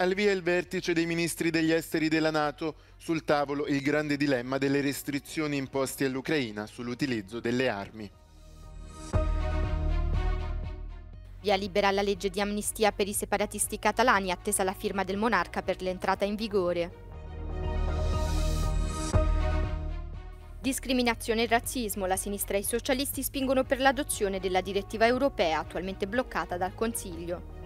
Al via il vertice dei ministri degli esteri della Nato, sul tavolo il grande dilemma delle restrizioni imposte all'Ucraina sull'utilizzo delle armi. Via libera la legge di amnistia per i separatisti catalani, attesa la firma del monarca per l'entrata in vigore. Discriminazione e razzismo, la sinistra e i socialisti spingono per l'adozione della direttiva europea attualmente bloccata dal Consiglio.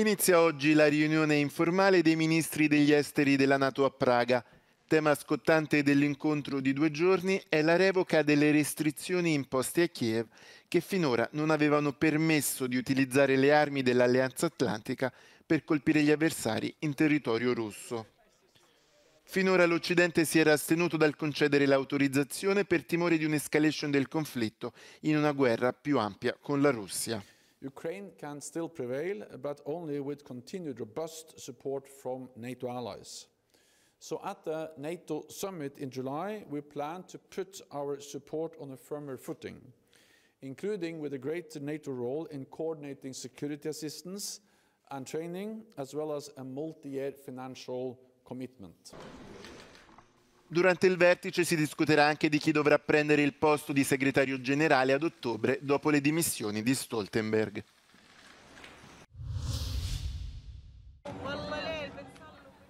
Inizia oggi la riunione informale dei ministri degli esteri della Nato a Praga. Tema scottante dell'incontro di due giorni è la revoca delle restrizioni imposte a Kiev che finora non avevano permesso di utilizzare le armi dell'Alleanza Atlantica per colpire gli avversari in territorio russo. Finora l'Occidente si era astenuto dal concedere l'autorizzazione per timore di un'escalation del conflitto in una guerra più ampia con la Russia. Ukraine can still prevail, but only with continued robust support from NATO allies. So at the NATO summit in July, we plan to put our support on a firmer footing, including with a greater NATO role in coordinating security assistance and training, as well as a multi-year financial commitment. Durante il vertice si discuterà anche di chi dovrà prendere il posto di segretario generale ad ottobre dopo le dimissioni di Stoltenberg.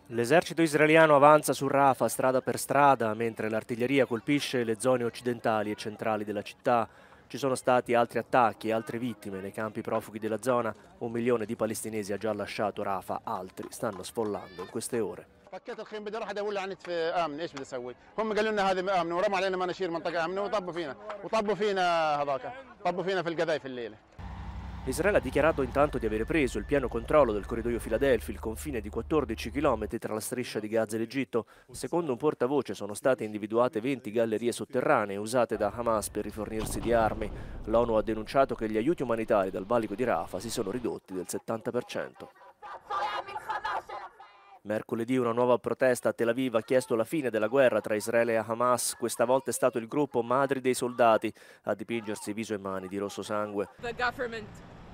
L'esercito israeliano avanza su Rafa strada per strada mentre l'artiglieria colpisce le zone occidentali e centrali della città. Ci sono stati altri attacchi e altre vittime nei campi profughi della zona. Un milione di palestinesi ha già lasciato Rafa, altri stanno sfollando in queste ore. فكيت الخيم بدي اروح ادور لي على نتف امن ايش بدي اسوي؟ هم قالوا لنا هذه امنه ورموا علينا مناشير منطقه امنه وطبوا فينا وطبوا فينا هذاك طبوا فينا في القذايف الليله Israele ha dichiarato intanto di aver preso il pieno controllo del corridoio Filadelfi, il confine di 14 km tra la striscia di Gaza e l'Egitto. Secondo un portavoce sono state individuate 20 gallerie sotterranee usate da Hamas per rifornirsi di armi. L'ONU ha denunciato che gli aiuti umanitari dal valico di Rafa si sono ridotti del 70%. Mercoledì una nuova protesta a Tel Aviv ha chiesto la fine della guerra tra Israele e Hamas. Questa volta è stato il gruppo Madri dei Soldati a dipingersi viso e mani di rosso sangue. The government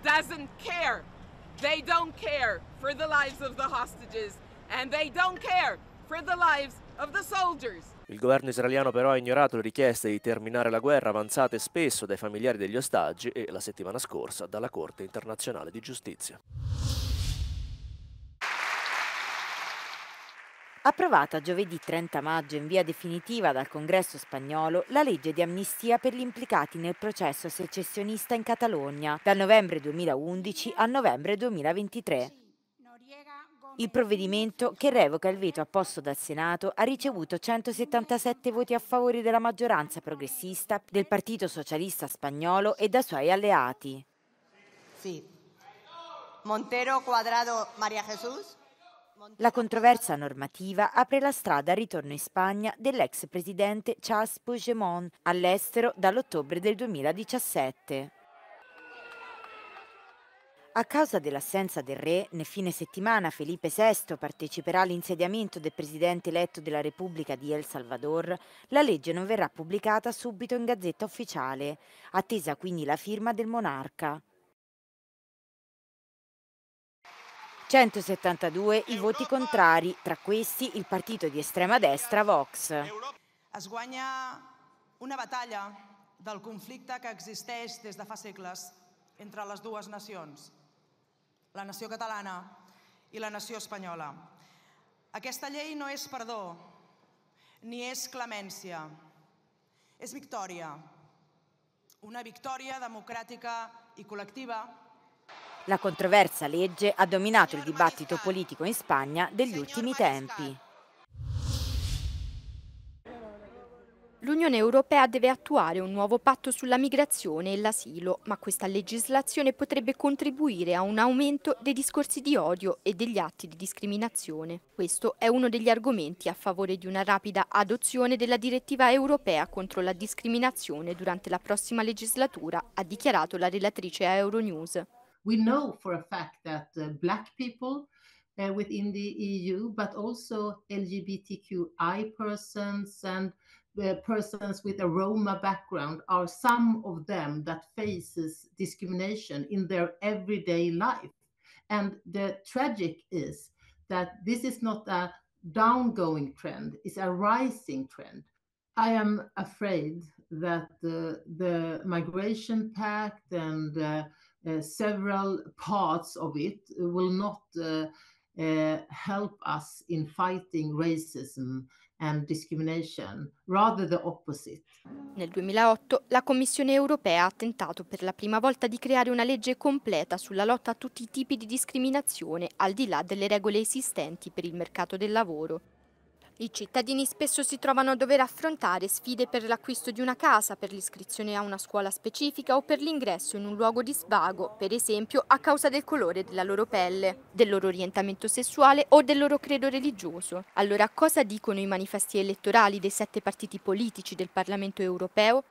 doesn't care. They don't care for the lives of the hostages and they don't care for the lives of the soldiers. Il governo israeliano però ha ignorato le richieste di terminare la guerra avanzate spesso dai familiari degli ostaggi e la settimana scorsa dalla Corte internazionale di giustizia. approvata giovedì 30 maggio in via definitiva dal Congresso spagnolo la legge di amnistia per gli implicati nel processo secessionista in Catalogna dal novembre 2011 al novembre 2023. Il provvedimento, che revoca il veto apposto dal Senato, ha ricevuto 177 voti a favore della maggioranza progressista, del Partito Socialista Spagnolo e da suoi alleati. Sì. Montero, Quadrado, Maria Jesús. La controversa normativa apre la strada al ritorno in Spagna dell'ex presidente Charles Puigdemont all'estero dall'ottobre del 2017. A causa dell'assenza del re, nel fine settimana Felipe VI parteciperà all'insediamento del presidente eletto della Repubblica di El Salvador, la legge non verrà pubblicata subito in gazzetta ufficiale, attesa quindi la firma del monarca. 172 i voti contrari, tra questi il partito di estrema destra Vox. Es guanya una batalla del conflicte que existeix des de fa segles entre les dues nacions, la nació catalana i la nació espanyola. Aquesta llei no és perdó, ni és clemència, és victòria. Una victòria democràtica i col·lectiva La controversa legge ha dominato il dibattito politico in Spagna degli ultimi tempi. L'Unione Europea deve attuare un nuovo patto sulla migrazione e l'asilo, ma questa legislazione potrebbe contribuire a un aumento dei discorsi di odio e degli atti di discriminazione. Questo è uno degli argomenti a favore di una rapida adozione della direttiva europea contro la discriminazione durante la prossima legislatura, ha dichiarato la relatrice a Euronews. We know for a fact that uh, Black people uh, within the EU, but also LGBTQI persons and uh, persons with a Roma background are some of them that faces discrimination in their everyday life. And the tragic is that this is not a downgoing trend, it's a rising trend. I am afraid that the, uh, the migration pact and uh, Uh, several parts of it will not uh, uh, help us in fighting racism and discrimination, rather the opposite. Nel 2008 la Commissione europea ha tentato per la prima volta di creare una legge completa sulla lotta a tutti i tipi di discriminazione al di là delle regole esistenti per il mercato del lavoro. I cittadini spesso si trovano a dover affrontare sfide per l'acquisto di una casa, per l'iscrizione a una scuola specifica o per l'ingresso in un luogo di svago, per esempio a causa del colore della loro pelle, del loro orientamento sessuale o del loro credo religioso. Allora cosa dicono i manifesti elettorali dei sette partiti politici del Parlamento europeo?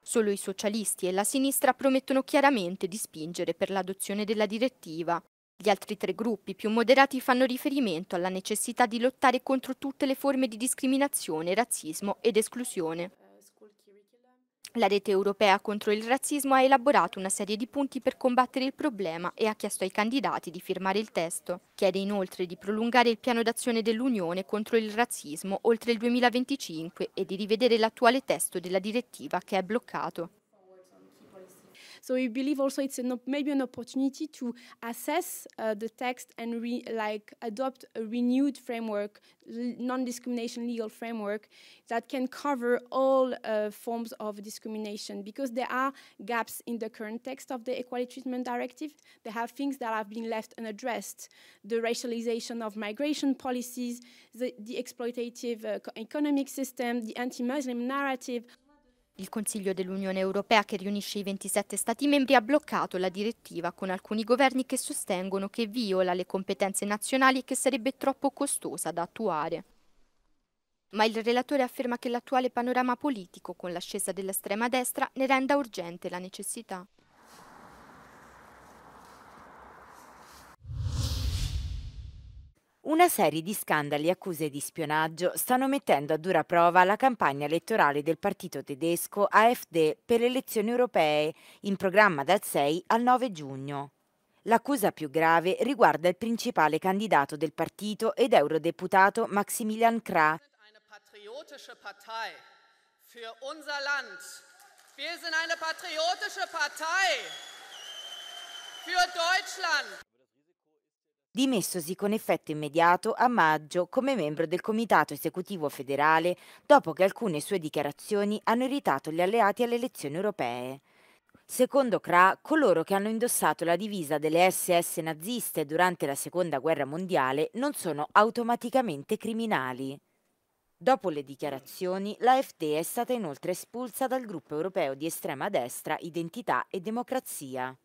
Solo i socialisti e la sinistra promettono chiaramente di spingere per l'adozione della direttiva. Gli altri tre gruppi più moderati fanno riferimento alla necessità di lottare contro tutte le forme di discriminazione, razzismo ed esclusione. La rete europea contro il razzismo ha elaborato una serie di punti per combattere il problema e ha chiesto ai candidati di firmare il testo. Chiede inoltre di prolungare il piano d'azione dell'Unione contro il razzismo oltre il 2025 e di rivedere l'attuale testo della direttiva che è bloccato. So we believe also it's an maybe an opportunity to assess uh, the text and re like adopt a renewed framework, non-discrimination legal framework that can cover all uh, forms of discrimination because there are gaps in the current text of the Equality Treatment Directive. There have things that have been left unaddressed, the racialization of migration policies, the, the exploitative uh, economic system, the anti-Muslim narrative. Il Consiglio dell'Unione Europea, che riunisce i 27 Stati membri, ha bloccato la direttiva con alcuni governi che sostengono che viola le competenze nazionali e che sarebbe troppo costosa da attuare. Ma il relatore afferma che l'attuale panorama politico, con l'ascesa dell'estrema destra, ne renda urgente la necessità. Una serie di scandali e accuse di spionaggio stanno mettendo a dura prova la campagna elettorale del partito tedesco AfD per le elezioni europee, in programma dal 6 al 9 giugno. L'accusa più grave riguarda il principale candidato del partito ed eurodeputato Maximilian Krah. Wir sind eine patriotische Partei für Deutschland dimessosi con effetto immediato a maggio come membro del Comitato Esecutivo federale dopo che alcune sue dichiarazioni hanno irritato gli alleati alle elezioni europee. Secondo Kra, coloro che hanno indossato la divisa delle SS naziste durante la Seconda Guerra Mondiale non sono automaticamente criminali. Dopo le dichiarazioni, l'AFD è stata inoltre espulsa dal gruppo europeo di estrema destra Identità e Democrazia.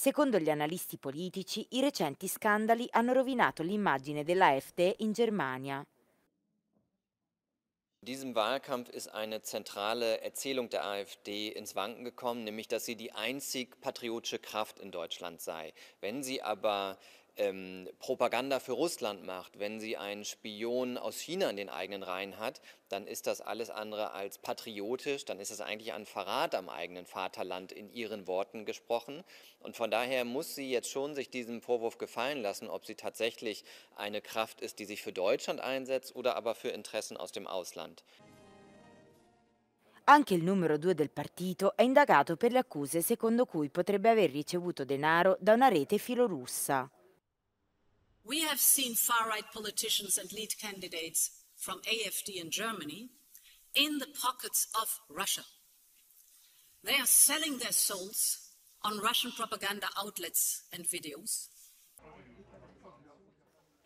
Secondo gli analisti politici, i recenti scandali hanno rovinato l'immagine della FD e in Germania. In diesem Wahlkampf ist eine zentrale Erzählung der AfD ins Wanken gekommen, nämlich dass sie die einzig patriotische Kraft in Deutschland sei. Wenn sie aber ähm, Propaganda für Russland macht, wenn sie einen Spion aus China in den eigenen Reihen hat, dann ist das alles andere als patriotisch, dann ist es eigentlich ein Verrat am eigenen Vaterland in ihren Worten gesprochen. Und von daher muss sie jetzt schon sich diesem Vorwurf gefallen lassen, ob sie tatsächlich eine Kraft ist, die sich für Deutschland einsetzt oder aber für Interessen aus dem Ausland. Anche il numero due del partito è indagato per le accuse secondo cui potrebbe aver ricevuto denaro da una rete filorussa. We have seen far right politicians and lead candidates from AFD in Germany in the pockets of Russia. They are selling their souls on Russian propaganda outlets and videos.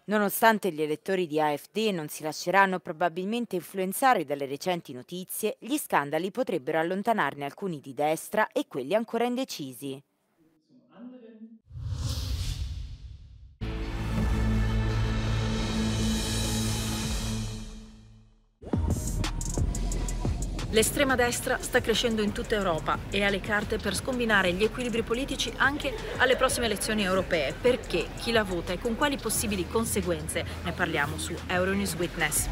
Nonostante gli elettori di AfD non si lasceranno probabilmente influenzare dalle recenti notizie, gli scandali potrebbero allontanarne alcuni di destra e quelli ancora indecisi. L'estrema destra sta crescendo in tutta Europa e ha le carte per scombinare gli equilibri politici anche alle prossime elezioni europee. Perché? Chi la vota e con quali possibili conseguenze? Ne parliamo su Euronews Witness.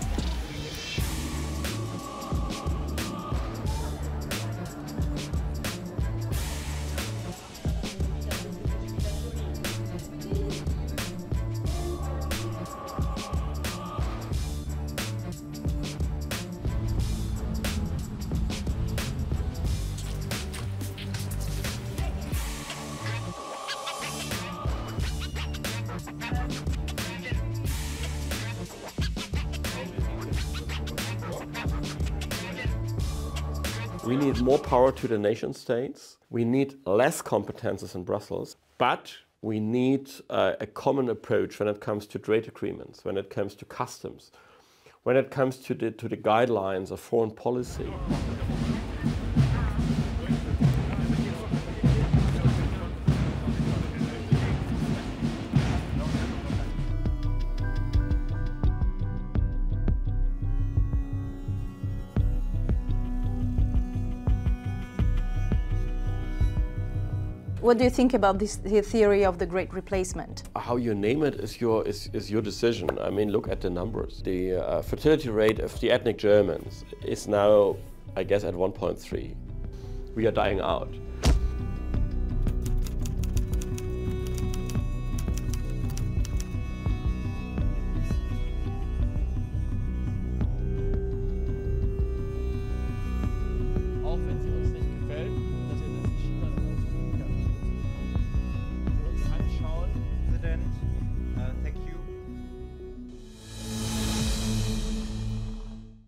We need more power to the nation states. We need less competences in Brussels. But we need uh, a common approach when it comes to trade agreements, when it comes to customs, when it comes to the, to the guidelines of foreign policy. What do you think about this the theory of the great replacement? How you name it is your is, is your decision. I mean, look at the numbers. The uh, fertility rate of the ethnic Germans is now, I guess, at 1.3. We are dying out.